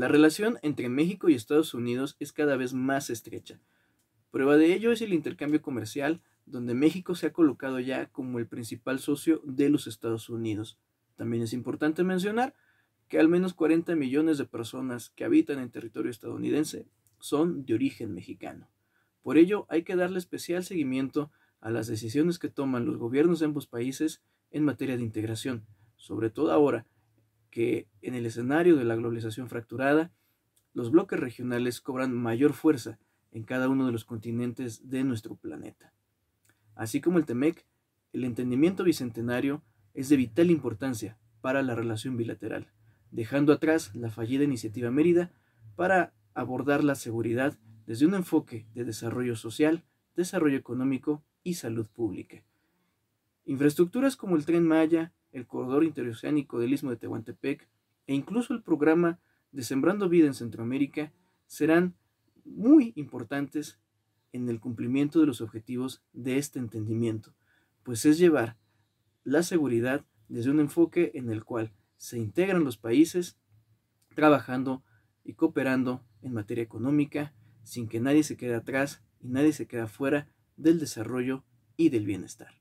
La relación entre México y Estados Unidos es cada vez más estrecha. Prueba de ello es el intercambio comercial, donde México se ha colocado ya como el principal socio de los Estados Unidos. También es importante mencionar que al menos 40 millones de personas que habitan en territorio estadounidense son de origen mexicano. Por ello, hay que darle especial seguimiento a las decisiones que toman los gobiernos de ambos países en materia de integración, sobre todo ahora que en el escenario de la globalización fracturada, los bloques regionales cobran mayor fuerza en cada uno de los continentes de nuestro planeta. Así como el TEMEC, el entendimiento bicentenario es de vital importancia para la relación bilateral, dejando atrás la fallida iniciativa Mérida para abordar la seguridad desde un enfoque de desarrollo social, desarrollo económico y salud pública. Infraestructuras como el tren Maya, el corredor interoceánico del Istmo de Tehuantepec e incluso el programa de Sembrando Vida en Centroamérica serán muy importantes en el cumplimiento de los objetivos de este entendimiento, pues es llevar la seguridad desde un enfoque en el cual se integran los países trabajando y cooperando en materia económica sin que nadie se quede atrás y nadie se quede fuera del desarrollo y del bienestar.